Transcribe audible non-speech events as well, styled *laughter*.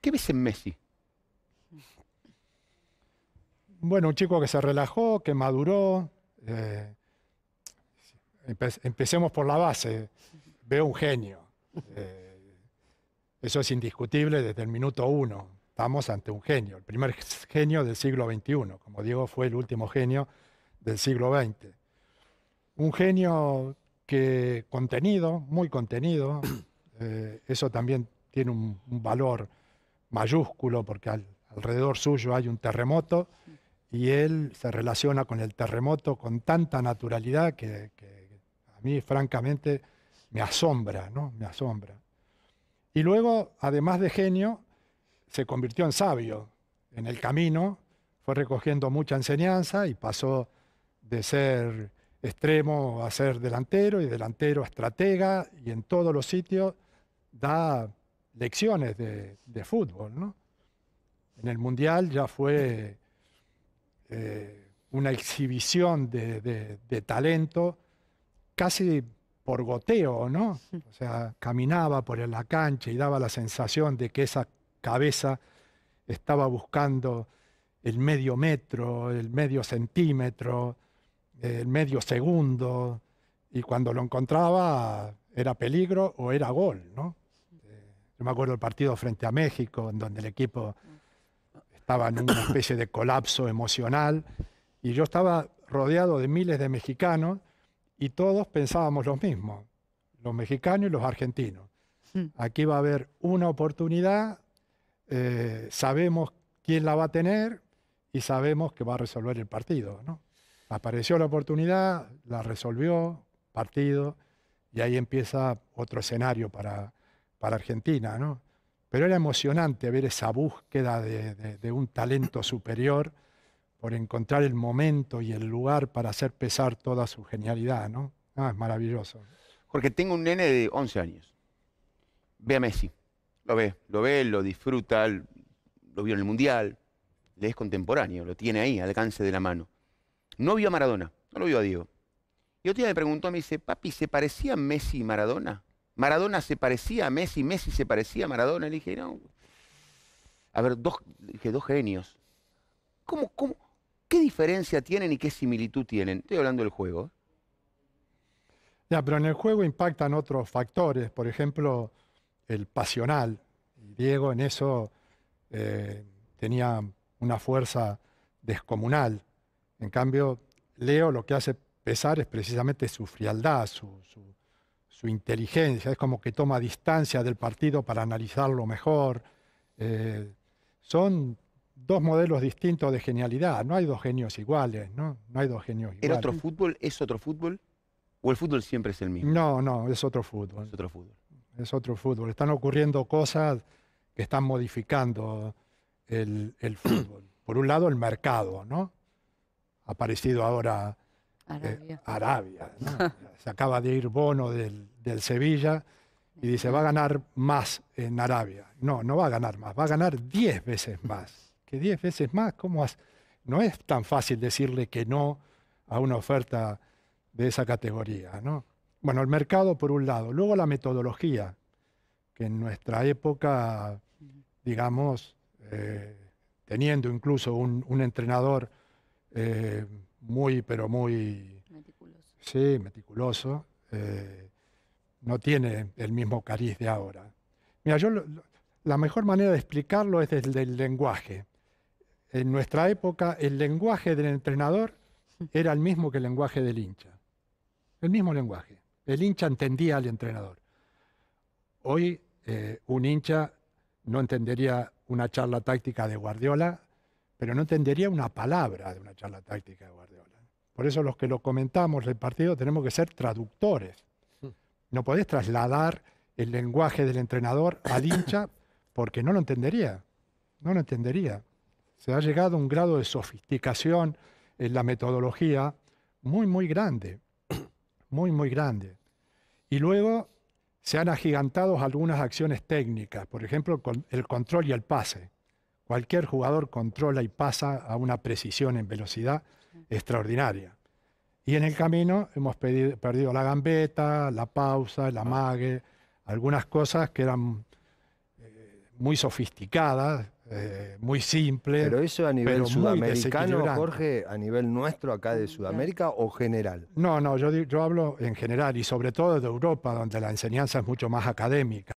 ¿Qué ves en Messi? Bueno, un chico que se relajó, que maduró. Eh, empecemos por la base. Veo un genio. Eh, eso es indiscutible desde el minuto uno. Estamos ante un genio, el primer genio del siglo XXI. Como digo, fue el último genio del siglo XX. Un genio que contenido, muy contenido, eh, eso también tiene un valor mayúsculo, porque alrededor suyo hay un terremoto, y él se relaciona con el terremoto con tanta naturalidad que, a mí francamente me asombra, ¿no? Me asombra. Y luego, además de genio, se convirtió en sabio. En el camino fue recogiendo mucha enseñanza y pasó de ser extremo a ser delantero y delantero a estratega y en todos los sitios da lecciones de, fútbol. ¿no? En el Mundial ya fue eh, una exhibición de, de, talento casi por goteo, ¿no? O sea, caminaba por la cancha y daba la sensación de que esa cabeza estaba buscando el medio metro, el medio centímetro, el medio segundo, y cuando lo encontraba era peligro o era gol, ¿no? Yo me acuerdo del partido frente a México, en donde el equipo estaba en una especie de colapso emocional y yo estaba rodeado de miles de mexicanos y todos pensábamos lo mismo, los mexicanos y los argentinos. Hmm. Aquí va a haber una oportunidad, eh, sabemos quién la va a tener y sabemos que va a resolver el partido. Apareció la oportunidad, la resolvió, partido, y ahí empieza otro escenario para, para Argentina, ¿no? Pero era emocionante ver esa búsqueda de, un talento superior por encontrar el momento y el lugar para hacer pesar toda su genialidad, ¿no? Ah, es maravilloso. Porque tengo un nene de 11 años. Ve a Messi. Lo ve, lo ve, lo disfruta, lo vio en el Mundial. Le es contemporáneo, lo tiene ahí, al alcance de la mano. No vio a Maradona, no lo vio a Diego. Y otro día me preguntó, me dice, papi, ¿se parecía Messi y Maradona? Maradona se parecía a Messi, Messi se parecía a Maradona. Le dije, no. A ver, dos, dije, dos genios. ¿Cómo, cómo, ¿Qué diferencia tienen y qué similitud tienen? Estoy hablando del juego. Ya, pero en el juego impactan otros factores, por ejemplo, el pasional. Diego en eso eh, tenía una fuerza descomunal. En cambio, Leo lo que hace pesar es precisamente su frialdad, su, su inteligencia, es como que toma distancia del partido para analizarlo mejor. Eh, son dos modelos distintos de genialidad, no hay dos genios iguales, ¿no? No hay dos genios iguales. ¿El otro fútbol es otro fútbol? ¿O el fútbol siempre es el mismo? No, no, es otro fútbol. Es otro fútbol. Es otro fútbol. Están ocurriendo cosas que están modificando el, fútbol. Por un lado, el mercado, ¿no? Ha aparecido ahora eh, Arabia. *laughs* Se acaba de ir Bono del, Sevilla y dice, va a ganar más en Arabia. No, no va a ganar más, va a ganar 10 veces más. *laughs* ¿Qué 10 veces más? ¿Cómo No es tan fácil decirle que no a una oferta de esa categoría. ¿no? Bueno, el mercado por un lado, luego la metodología, que en nuestra época, digamos, eh, teniendo incluso un, entrenador eh, muy, pero muy... Meticuloso. Sí, meticuloso. Eh, no tiene el mismo cariz de ahora. Mira, yo la mejor manera de explicarlo es desde el lenguaje. En nuestra época, el lenguaje del entrenador *laughs* era el mismo que el lenguaje del hincha. El mismo lenguaje. El hincha entendía al entrenador. Hoy eh, un hincha no entendería una charla táctica de Guardiola pero no entendería una palabra de una charla táctica de Guardiola. Por eso los que lo comentamos del partido tenemos que ser traductores. Hmm. No podés trasladar el lenguaje del entrenador al hincha porque no lo entendería. No lo entendería. Se ha llegado a un grado de sofisticación en la metodología muy, muy grande. *coughs* Muy, muy grande. Y luego se han agigantado algunas acciones técnicas, por ejemplo, el control y el pase. Cualquier jugador controla y pasa a una precisión en velocidad extraordinaria. Y en el camino hemos perdido la gambeta, la pausa, la mague, algunas cosas que eran eh, muy sofisticadas, eh, muy simples. Pero eso a nivel sudamericano, Jorge, a nivel nuestro acá de Sudamérica o general. No, no, yo hablo en general y sobre todo de Europa, donde la enseñanza es mucho más académica.